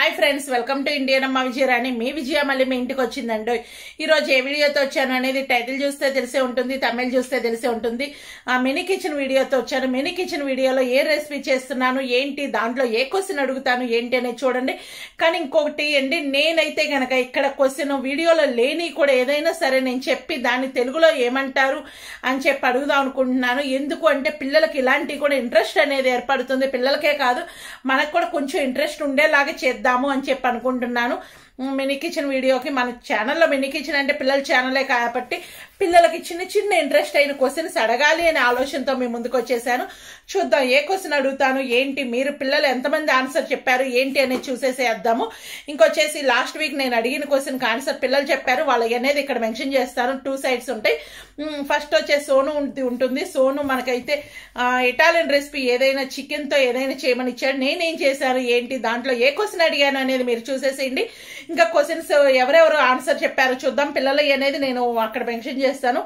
hi friends welcome to Indian అమ్మ విజయరాణి మీ విజయ మళ్ళీ మీ ఇంటికి వచ్చిందండి ఈరోజు ఏ వీడియోతో వచ్చాను అనేది టైటిల్ చూస్తే తెలిసే ఉంటుంది తమిళ్ చూస్తే తెలిసే ఉంటుంది ఆ మినీ కిచెన్ వీడియోతో వచ్చాను మినీ కిచెన్ వీడియోలో ఏ రెసిపీ చేస్తున్నాను ఏంటి దాంట్లో ఏ క్వశ్చన్ అడుగుతాను ఏంటి అనేది చూడండి కానీ ఇంకొకటి అండి నేనైతే గనక ఇక్కడ క్వశ్చన్ వీడియోలో లేని కూడా ఏదైనా సరే నేను చెప్పి దాన్ని తెలుగులో ఏమంటారు అని చెప్పి అడుగుదాం అనుకుంటున్నాను ఎందుకు అంటే పిల్లలకి ఇలాంటి కూడా ఇంట్రెస్ట్ అనేది ఏర్పడుతుంది పిల్లలకే కాదు మనకు కూడా కొంచెం ఇంట్రెస్ట్ ఉండేలాగా చేద్దాం చేద్దాము అని చెప్పి అనుకుంటున్నాను మినీ కిచెన్ వీడియోకి మన ఛానల్లో మినీ కిచెన్ అంటే పిల్లల ఛానలే కాబట్టి పిల్లలకి చిన్న చిన్న ఇంట్రెస్ట్ అయిన క్వశ్చన్స్ అడగాలి అనే ఆలోచనతో మేము ముందుకు వచ్చేసాను చూద్దాం ఏ క్వశ్చన్ అడుగుతాను ఏంటి మీరు పిల్లలు ఎంతమంది ఆన్సర్ చెప్పారు ఏంటి అనేది చూసేసేద్దాము ఇంకొచ్చేసి లాస్ట్ వీక్ నేను అడిగిన క్వశ్చన్కి ఆన్సర్ పిల్లలు చెప్పారు వాళ్ళకి అనేది ఇక్కడ మెన్షన్ చేస్తాను టూ సైడ్స్ ఉంటాయి ఫస్ట్ వచ్చేసి సోను ఉంటుంది సోను మనకైతే ఇటాలియన్ రెసిపీ ఏదైనా చికెన్తో ఏదైనా చేయమని ఇచ్చాడు నేనేం చేశాను ఏంటి దాంట్లో ఏ క్వశ్చన్ అడిగాను అనేది మీరు చూసేసేయండి ఇంకా క్వశ్చన్స్ ఎవరెవరు ఆన్సర్ చెప్పారు చూద్దాం పిల్లలు అనేది నేను అక్కడ మెన్షన్ చేస్తాను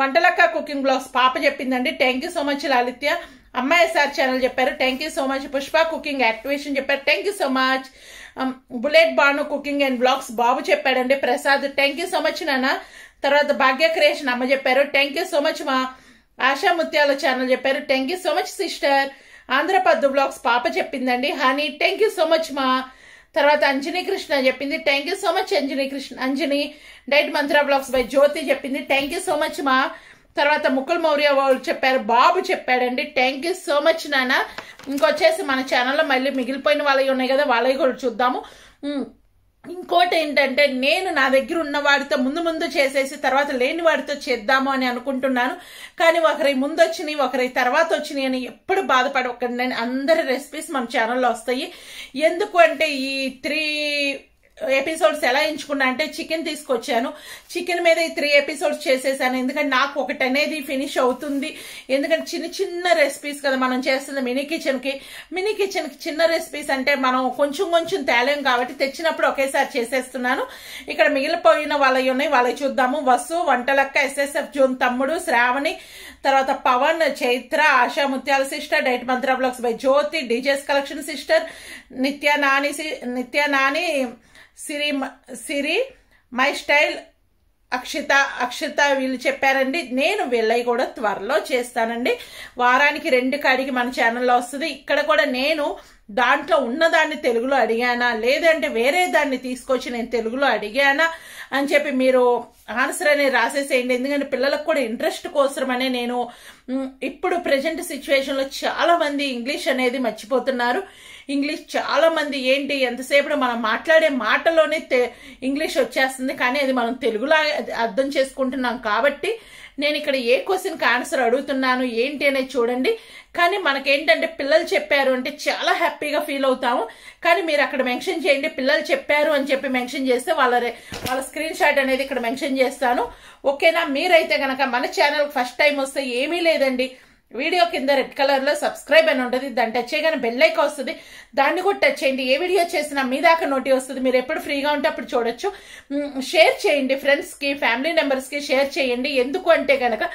వంటలక్క కుకింగ్ బ్లాగ్స్ పాప చెప్పిందండి thank you so much Lalithya అమ్మాయి సార్ ఛానల్ చెప్పారు thank you so much Pushpa cooking activation చెప్పారు thank you so much bullet Bhanu cooking and blogs బాబు చెప్పాడండి ప్రసాద్ థ్యాంక్ సో మచ్ నాన్న తర్వాత భాగ్య క్రియేషన్ అమ్మ చెప్పారు థ్యాంక్ సో మచ్ మా ఆశా ముత్యాల ఛానల్ చెప్పారు thank so much sister Andhrapaddu blogs పాప చెప్పిందండి honey thank you so much మా తర్వాత అంజనీ కృష్ణ చెప్పింది thank you so much Anjani Krishna Anjani diet Mantra blogs by Jyothi చెప్పింది థ్యాంక్ యూ సో మచ్ మా తర్వాత ముకుల్ మౌర్య వాళ్ళు చెప్పారు బాబు చెప్పాడండి థ్యాంక్ యూ సో మచ్ నాన్న ఇంకొచ్చేసి మన ఛానల్లో మళ్ళీ మిగిలిపోయిన వాళ్ళవి ఉన్నాయి కదా వాళ్ళవి కూడా చూద్దాము ఇంకోటి ఏంటంటే నేను నా దగ్గర ఉన్న వాడితో ముందు ముందు చేసేసి తర్వాత లేని వాడితో చేద్దాము అని అనుకుంటున్నాను కానీ ఒకరి ముందు వచ్చినాయి ఒకరి తర్వాత వచ్చినాయి అని ఎప్పుడు బాధపడకండి అందరి రెసిపీస్ మన ఛానల్లో వస్తాయి ఎందుకు అంటే ఈ త్రీ ఎపిసోడ్స్ ఎలా ఎంచుకున్నా అంటే చికెన్ తీసుకొచ్చాను చికెన్ మీద ఈ త్రీ ఎపిసోడ్స్ చేసేసాను ఎందుకంటే నాకు ఒకటి అనేది ఫినిష్ అవుతుంది ఎందుకంటే చిన్న చిన్న రెసిపీస్ కదా మనం చేస్తుంది మినీ కిచెన్కి మినీ కిచెన్కి చిన్న రెసిపీస్ అంటే మనం కొంచెం కొంచెం తేలేం కాబట్టి తెచ్చినప్పుడు ఒకేసారి చేసేస్తున్నాను ఇక్కడ మిగిలిపోయిన వాళ్ళవి ఉన్నాయి వాళ్ళవి చూద్దాము వసు వంటలక్క ఎస్ఎస్ఎఫ్ జోన్ తమ్ముడు శ్రావణి తర్వాత Pawan Chaitra Asha Mutyala sister diet Mantra blogs by Jyothi DJs collection sister Nithya Nani Nithya Nani Siri Siri my style Akshitha Akshitha వీళ్ళు చెప్పారండి నేను వెళ్ళి కూడా త్వరలో చేస్తానండి వారానికి రెండు కాడికి మన ఛానల్లో వస్తుంది ఇక్కడ కూడా నేను దాంట్లో ఉన్నదాన్ని తెలుగులో అడిగానా లేదంటే వేరే దాన్ని తీసుకొచ్చి నేను తెలుగులో అడిగానా అని చెప్పి మీరు ఆన్సర్ అనేది రాసేసేయండి ఎందుకంటే పిల్లలకు కూడా ఇంట్రెస్ట్ కోసమనే నేను ఇప్పుడు ప్రజెంట్ సిచ్యువేషన్లో చాలామంది ఇంగ్లీష్ అనేది మర్చిపోతున్నారు ఇంగ్లీష్ చాలా మంది ఏంటి ఎంతసేపు మనం మాట్లాడే మాటలోనే ఇంగ్లీష్ వచ్చేస్తుంది కానీ అది మనం తెలుగులా అర్థం చేసుకుంటున్నాం కాబట్టి నేను ఇక్కడ ఏ క్వశ్చన్కి ఆన్సర్ అడుగుతున్నాను ఏంటి అనేది చూడండి కానీ మనకేంటంటే పిల్లలు చెప్పారు అంటే చాలా హ్యాపీగా ఫీల్ అవుతాము కానీ మీరు అక్కడ మెన్షన్ చేయండి పిల్లలు చెప్పారు అని చెప్పి మెన్షన్ చేస్తే వాళ్ళ వాళ్ళ స్క్రీన్ షాట్ అనేది ఇక్కడ మెన్షన్ చేస్తాను ఓకేనా మీరైతే కనుక మన ఛానల్ ఫస్ట్ టైం వస్తే ఏమీ లేదండి వీడియో కింద రెడ్ కలర్లో సబ్స్క్రైబ్ అని ఉంటుంది దాన్ని టచ్ చేయగానే లైక్ వస్తుంది దాన్ని కూడా టచ్ చేయండి ఏ వీడియో చేసినా మీ దాకా నోటి వస్తుంది మీరు ఎప్పుడు ఫ్రీగా ఉంటే అప్పుడు చూడొచ్చు షేర్ చేయండి ఫ్రెండ్స్కి ఫ్యామిలీ మెంబర్స్కి షేర్ చేయండి ఎందుకు అంటే కనుక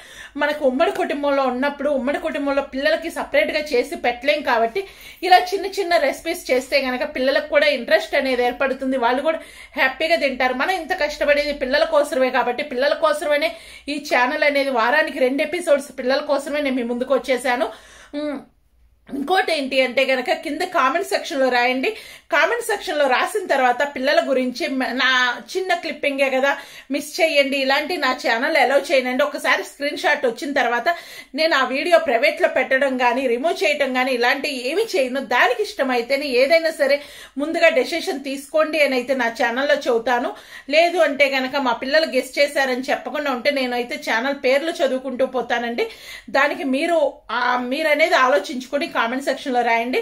మనకు ఉమ్మడి కుటుంబంలో ఉన్నప్పుడు ఉమ్మడి కుటుంబంలో పిల్లలకి సపరేట్గా చేసి పెట్టలేం కాబట్టి ఇలా చిన్న చిన్న రెసిపీస్ చేస్తే కనుక పిల్లలకు కూడా ఇంట్రెస్ట్ అనేది ఏర్పడుతుంది వాళ్ళు కూడా హ్యాపీగా తింటారు మనం ఇంత కష్టపడేది పిల్లల కోసమే కాబట్టి పిల్లల కోసమనే ఈ ఛానల్ అనేది వారానికి రెండు ఎపిసోడ్స్ పిల్లల కోసమే నేను మీ ముందు કոչేశાનો ఇంకోటి ఏంటి అంటే గనక కింద కామెంట్ సెక్షన్లో రాయండి కామెంట్ సెక్షన్లో రాసిన తర్వాత పిల్లల గురించి నా చిన్న క్లిప్పింగే కదా మిస్ చేయండి ఇలాంటి నా ఛానల్ అలౌ చేయండి ఒకసారి స్క్రీన్ షాట్ వచ్చిన తర్వాత నేను ఆ వీడియో ప్రైవేట్లో పెట్టడం కానీ రిమూవ్ చేయడం కానీ ఇలాంటివి ఏమి చేయను దానికి ఇష్టమైతేనే ఏదైనా సరే ముందుగా డెసిషన్ తీసుకోండి అని అయితే నా ఛానల్లో చదువుతాను లేదు అంటే గనక మా పిల్లలు గెస్ట్ చేశారని చెప్పకుండా ఉంటే నేనైతే ఛానల్ పేర్లు చదువుకుంటూ పోతానండి దానికి మీరు మీరు అనేది ఆలోచించుకొని కామెంట్ సెక్షన్లో రాయండి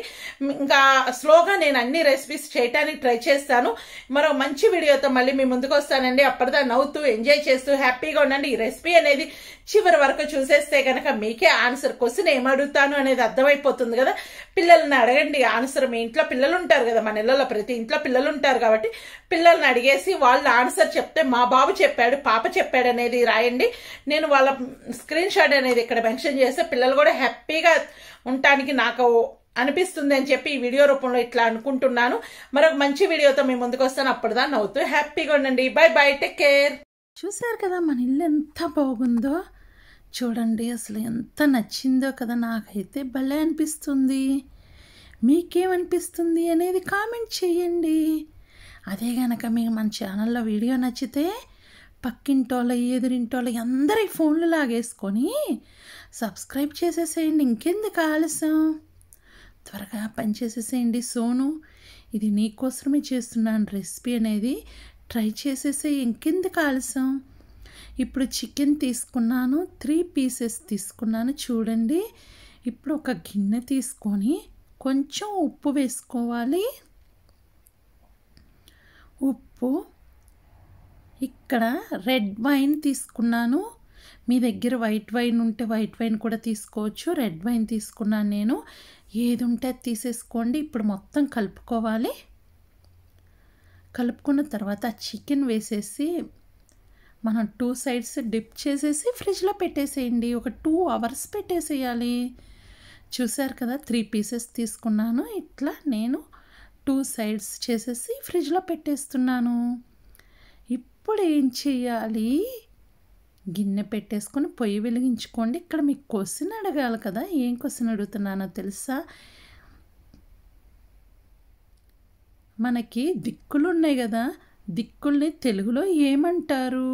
ఇంకా స్లోగా నేను అన్ని రెసిపీస్ చేయటానికి ట్రై చేస్తాను మరో మంచి వీడియోతో మళ్ళీ మీ ముందుకు వస్తానండి అప్పటిదా నవ్వుతూ ఎంజాయ్ చేస్తూ హ్యాపీగా ఉండండి ఈ రెసిపీ అనేది చివరి వరకు చూసేస్తే కనుక మీకే ఆన్సర్ క్వశ్చన్ ఏం అడుగుతాను అనేది అర్థమైపోతుంది కదా పిల్లల్ని అడగండి ఆన్సర్ మీ ఇంట్లో పిల్లలు ఉంటారు కదా మన ఇళ్లలో ప్రతి ఇంట్లో పిల్లలు ఉంటారు కాబట్టి పిల్లల్ని అడిగేసి వాళ్ళ ఆన్సర్ చెప్తే మా బాబు చెప్పాడు పాప చెప్పాడు అనేది రాయండి నేను వాళ్ళ స్క్రీన్ షాట్ అనేది ఇక్కడ మెన్షన్ చేస్తే పిల్లలు కూడా హ్యాపీగా ఉండటానికి నాకు అనిపిస్తుంది అని చెప్పి ఈ వీడియో రూపంలో ఇట్లా అనుకుంటున్నాను మరొక మంచి వీడియోతో మీ ముందుకు వస్తాను అప్పుడుదా నవ్వుతూ హ్యాపీగా ఉండండి బై బై టేక్ కేర్ చూసారు కదా మన ఇల్లు ఎంత బాగుందో చూడండి అసలు ఎంత నచ్చిందో కదా నాకైతే భలే అనిపిస్తుంది మీకేమనిపిస్తుంది అనేది కామెంట్ చేయండి అదే గనక మీకు మన ఛానల్లో వీడియో నచ్చితే పక్కింటోళ్ళ ఎదురింటోళ్ళ అందరి ఫోన్లు లాగేసుకొని సబ్స్క్రైబ్ చేసేసేయండి ఇంకెందుకు ఆలస్యం త్వరగా పనిచేసేసేయండి సోను ఇది నీకోసమే చేస్తున్నాను రెసిపీ అనేది ట్రై చేసేసే ఇంకెందుకు ఆలస్యం ఇప్పుడు చికెన్ తీసుకున్నాను త్రీ పీసెస్ తీసుకున్నాను చూడండి ఇప్పుడు ఒక గిన్నె తీసుకొని కొంచెం ఉప్పు వేసుకోవాలి ఉప్పు ఇక్కడ రెడ్ వైన్ తీసుకున్నాను మీ దగ్గర వైట్ వైన్ ఉంటే వైట్ వైన్ కూడా తీసుకోవచ్చు రెడ్ వైన్ తీసుకున్నాను నేను ఏది ఉంటే అది తీసేసుకోండి ఇప్పుడు మొత్తం కలుపుకోవాలి కలుపుకున్న తర్వాత చికెన్ వేసేసి మనం టూ సైడ్స్ డిప్ చేసేసి ఫ్రిడ్జ్లో పెట్టేసేయండి ఒక టూ అవర్స్ పెట్టేసేయాలి చూసారు కదా త్రీ పీసెస్ తీసుకున్నాను ఇట్లా నేను టూ సైడ్స్ చేసేసి ఫ్రిడ్జ్లో పెట్టేస్తున్నాను ఇప్పుడు ఏం చేయాలి గిన్నె పెట్టేసుకొని పొయ్యి వెలిగించుకోండి ఇక్కడ మీకు క్వశ్చన్ అడగాలి కదా ఏం క్వశ్చన్ అడుగుతున్నానో తెలుసా మనకి దిక్కులు ఉన్నాయి కదా దిక్కుల్ని తెలుగులో ఏమంటారు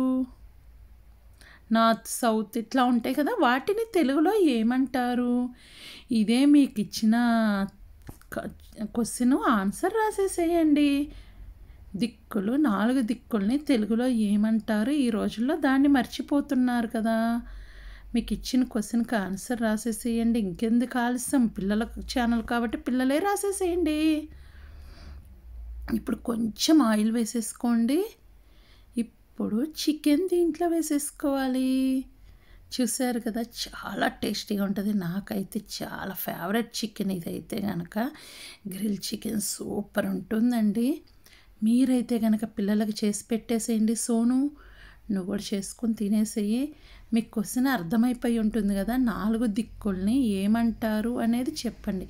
నార్త్ సౌత్ ఇట్లా ఉంటాయి కదా వాటిని తెలుగులో ఏమంటారు ఇదే మీకు ఇచ్చిన క్వశ్చన్ ఆన్సర్ రాసేసేయండి దిక్కులు నాలుగు దిక్కుల్ని తెలుగులో ఏమంటారు ఈ రోజుల్లో దాన్ని మర్చిపోతున్నారు కదా మీకు ఇచ్చిన క్వశ్చన్కి ఆన్సర్ రాసేసేయండి ఇంకెందుకు ఆలస్యం పిల్లల ఛానల్ కాబట్టి పిల్లలే రాసేసేయండి ఇప్పుడు కొంచెం ఆయిల్ వేసేసుకోండి ఇప్పుడు చికెన్ దీంట్లో వేసేసుకోవాలి చూసారు కదా చాలా టేస్టీగా ఉంటుంది నాకైతే చాలా ఫేవరెట్ చికెన్ ఇదైతే కనుక గ్రిల్ చికెన్ సూపర్ ఉంటుందండి మీరైతే కనుక పిల్లలకి చేసి పెట్టేసేయండి సోను నువ్వు కూడా చేసుకుని తినేసేయి మీకు క్వశ్చన్ అర్థమైపోయి ఉంటుంది కదా నాలుగు దిక్కుల్ని ఏమంటారు అనేది చెప్పండి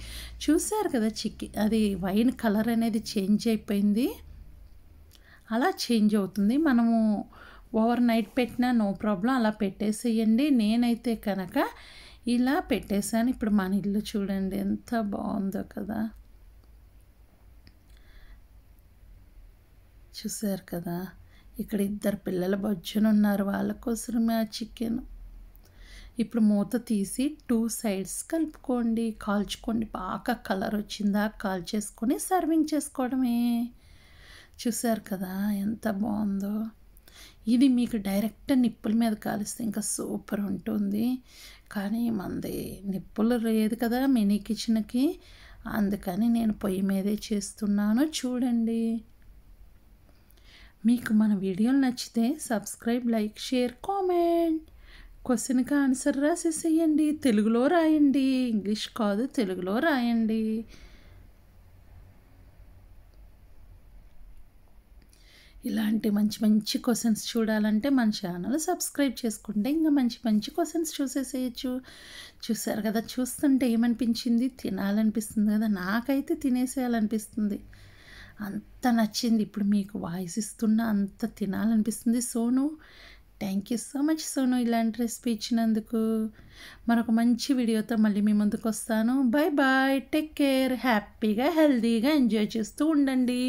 చూశారు కదా చిక్కి అది వైన్ కలర్ అనేది చేంజ్ అయిపోయింది అలా చేంజ్ అవుతుంది మనము ఓవర్ నైట్ పెట్టినా నో ప్రాబ్లం అలా పెట్టేసేయండి నేనైతే కనుక ఇలా పెట్టేశాను ఇప్పుడు మన ఇల్లు చూడండి ఎంత బాగుందో కదా చూశారు కదా ఇక్కడ ఇద్దరు పిల్లల బొజ్జున ఉన్నారు వాళ్ళ కోసమే ఆ చికెన్ ఇప్పుడు మూత తీసి టూ సైడ్స్ కలుపుకోండి కాల్చుకోండి బాగా కలర్ వచ్చిందా కాల్చేసుకొని సర్వింగ్ చేసుకోవడమే చూశారు కదా ఎంత బాగుందో ఇది మీకు డైరెక్ట్ నిప్పుల మీద కాలిస్తే ఇంకా సూపర్ ఉంటుంది కానీ మంది నిప్పులు లేదు కదా మినీ కిచెన్కి అందుకని నేను పొయ్యి మీదే చేస్తున్నాను చూడండి మీకు మన వీడియోలు నచ్చితే సబ్స్క్రైబ్ లైక్ షేర్ కామెంట్ క్వశ్చన్కి ఆన్సర్ రాసేసేయండి తెలుగులో రాయండి ఇంగ్లీష్ కాదు తెలుగులో రాయండి ఇలాంటి మంచి మంచి క్వశ్చన్స్ చూడాలంటే మన ఛానల్ సబ్స్క్రైబ్ చేసుకుంటే ఇంకా మంచి మంచి క్వశ్చన్స్ చూసేసేయచ్చు చూసారు కదా చూస్తుంటే ఏమనిపించింది తినాలనిపిస్తుంది కదా నాకైతే తినేసేయాలనిపిస్తుంది అంత నచ్చింది ఇప్పుడు మీకు వాయిస్ ఇస్తున్నా అంత తినాలనిపిస్తుంది Sonu thank you so much Sonu ఇలాంటి రెసిపీ ఇచ్చినందుకు మరొక మంచి వీడియోతో మళ్ళీ మీ ముందుకు వస్తాను బాయ్ బాయ్ టేక్ కేర్ హ్యాపీగా హెల్తీగా ఎంజాయ్ చేస్తూ ఉండండి